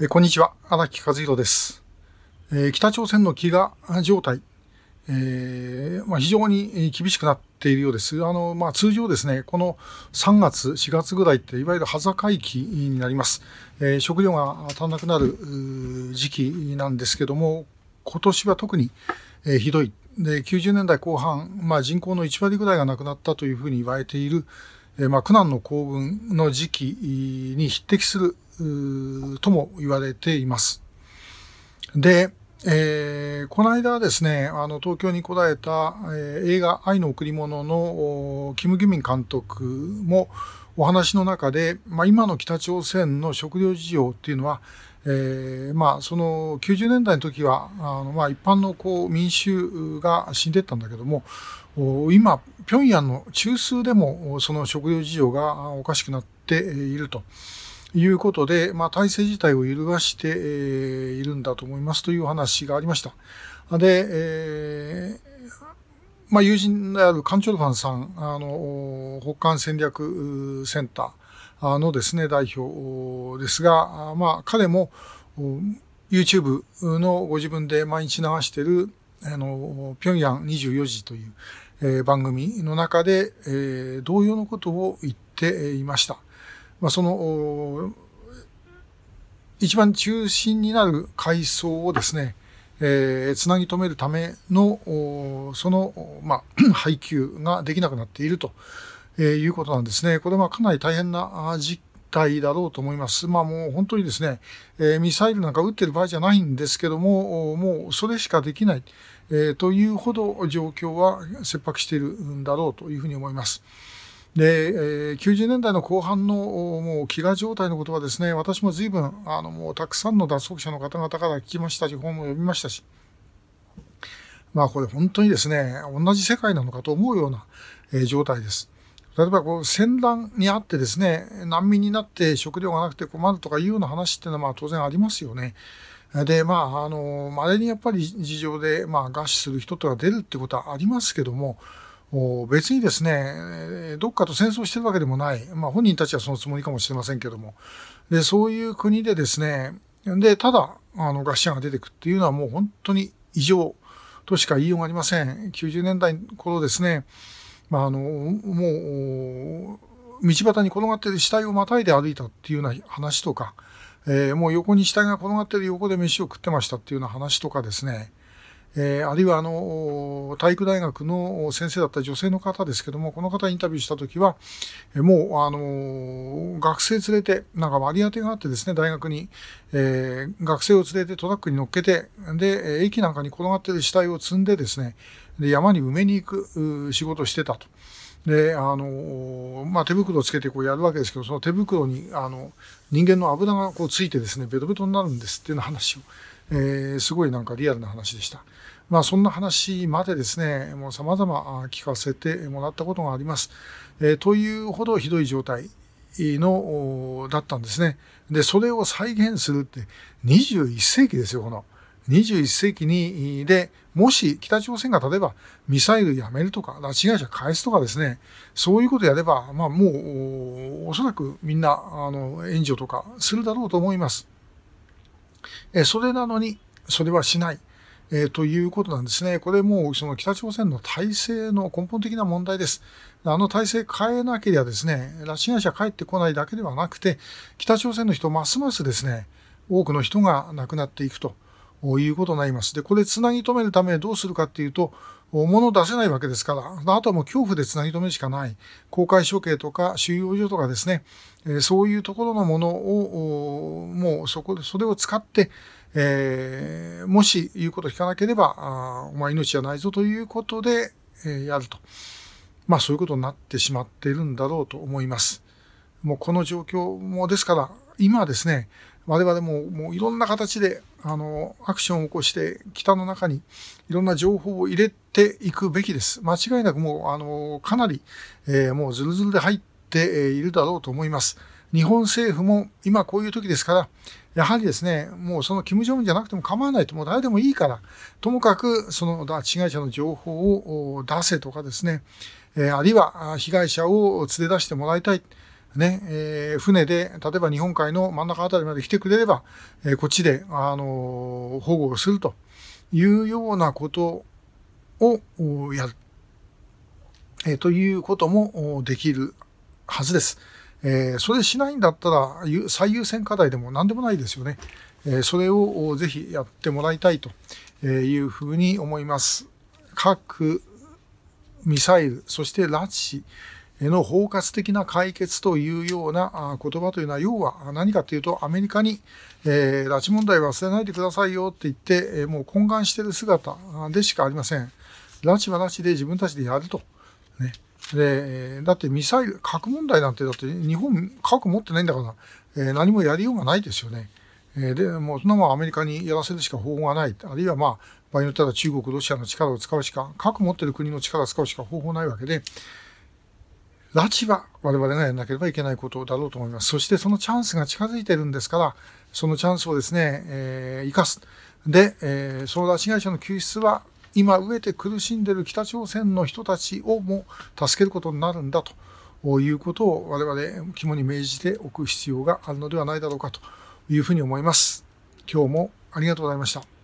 えこんにちは、荒木和弘です、えー、北朝鮮の飢餓状態、えー、まあ、非常に厳しくなっているようです。あのまあ、通常ですね、この3月、4月ぐらいって、いわゆる端境期になります。えー、食料が足らなくなる時期なんですけども、今年は特に、えひどい。で90年代後半、まあ、人口の1割ぐらいが亡くなったというふうに言われている、えまあ、苦難の行軍の時期に匹敵するとも言われています。で、えー、この間ですね、あの、東京に来られた、えー、映画愛の贈り物のキム・ギュミン監督もお話の中で、まあ、今の北朝鮮の食料事情っていうのは、えー、まあ、その90年代の時はあの、まあ、一般のこう民衆が死んでったんだけども今平壌の中枢でもその食料事情がおかしくなっていると。いうことで、まあ、体制自体を揺るがしているんだと思いますという話がありました。で、えー、まあ、友人であるカンチョルファンさん、あの、北韓戦略センター、のですね、代表ですが、まあ、彼も YouTube のご自分で毎日流している、あの、平壌24時という、え番組の中で、え同様のことを言っていました。まあ、その、一番中心になる階層をですね、えー、つなぎ止めるための、その、まあ、配給ができなくなっているとえー、いうことなんですね。これはかなり大変な実態だろうと思います。まあもう本当にですね、えー、ミサイルなんか撃ってる場合じゃないんですけども、もうそれしかできない、えー、というほど状況は切迫しているんだろうというふうに思います。で、えー、90年代の後半のもう飢餓状態のことはですね、私も随分、あの、もうたくさんの脱走者の方々から聞きましたし、本も読みましたし、まあこれ本当にですね、同じ世界なのかと思うような、えー、状態です。例えばこう戦乱にあってですね、難民になって食料がなくて困るとかいうような話っていうのはまあ当然ありますよね。で、まあ、あの、稀にやっぱり事情で、まあ、餓死する人とか出るってことはありますけども、別にですね、どっかと戦争してるわけでもない、まあ、本人たちはそのつもりかもしれませんけども、で、そういう国でですね、で、ただ、あの、餓死者が出てくっていうのはもう本当に異常としか言いようがありません。90年代頃ですね、まあ、あのもう道端に転がってる死体をまたいで歩いたっていうような話とか、えー、もう横に死体が転がってる横で飯を食ってましたっていうような話とかですね、えー、あるいはあの体育大学の先生だった女性の方ですけども、この方インタビューした時は、もうあの学生連れて、なんか割り当てがあってですね、大学に、えー、学生を連れてトラックに乗っけて、で、駅なんかに転がってる死体を積んでですね、で山に埋めに行く仕事をしてたと。で、あの、まあ、手袋をつけてこうやるわけですけど、その手袋に、あの、人間の油がこうついてですね、ベトベトになるんですっていう話を、えー、すごいなんかリアルな話でした。まあ、そんな話までですね、もう様々聞かせてもらったことがあります。えー、というほどひどい状態の、だったんですね。で、それを再現するって21世紀ですよ、この。21世紀に、で、もし北朝鮮が例えばミサイルやめるとか、拉致会社返すとかですね、そういうことやれば、まあもう、おそらくみんな、あの、援助とかするだろうと思います。え、それなのに、それはしない。えー、ということなんですね。これもうその北朝鮮の体制の根本的な問題です。あの体制変えなければですね、拉致被害者帰ってこないだけではなくて、北朝鮮の人ますますですね、多くの人が亡くなっていくということになります。で、これつなぎ止めるためどうするかっていうと、物を出せないわけですから、あとはもう恐怖でつなぎ止めるしかない。公開処刑とか収容所とかですね、そういうところのものを、もうそこで、それを使って、えー、もし言うこと聞かなければ、あお前命じゃないぞということで、えー、やると。まあそういうことになってしまっているんだろうと思います。もうこの状況もですから、今ですね、我々ももういろんな形で、あの、アクションを起こして、北の中にいろんな情報を入れていくべきです。間違いなくもう、あの、かなり、えー、もうズルズルで入っているだろうと思います。日本政府も今こういう時ですから、やはりですね、もうその金正恩じゃなくても構わないと、もう誰でもいいから、ともかくその拉致被害者の情報を出せとかですね、えあるいは被害者を連れ出してもらいたい。ね、えー、船で、例えば日本海の真ん中あたりまで来てくれれば、えー、こっちで、あのー、保護をするというようなことをやる、えということもできるはずです。えー、それしないんだったら最優先課題でも何でもないですよね。えー、それをぜひやってもらいたいというふうに思います。核、ミサイル、そして拉致への包括的な解決というような言葉というのは、要は何かというと、アメリカに、えー、拉致問題忘れないでくださいよって言って、えもう懇願している姿でしかありません。拉致は拉致で自分たちでやると。ね、で、だってミサイル、核問題なんて、だって日本、核持ってないんだから、えー、何もやりようがないですよね。えー、で、もうそんなもんアメリカにやらせるしか方法がない。あるいはまあ、場合によっては中国、ロシアの力を使うしか、核持ってる国の力を使うしか方法ないわけで、拉致は我々がやらなければいけないことだろうと思います。そしてそのチャンスが近づいてるんですから、そのチャンスをですね、えー、生かす。で、えー、その拉致会社の救出は今飢えて苦しんでいる北朝鮮の人たちをも助けることになるんだということを我々肝に銘じておく必要があるのではないだろうかというふうに思います。今日もありがとうございました。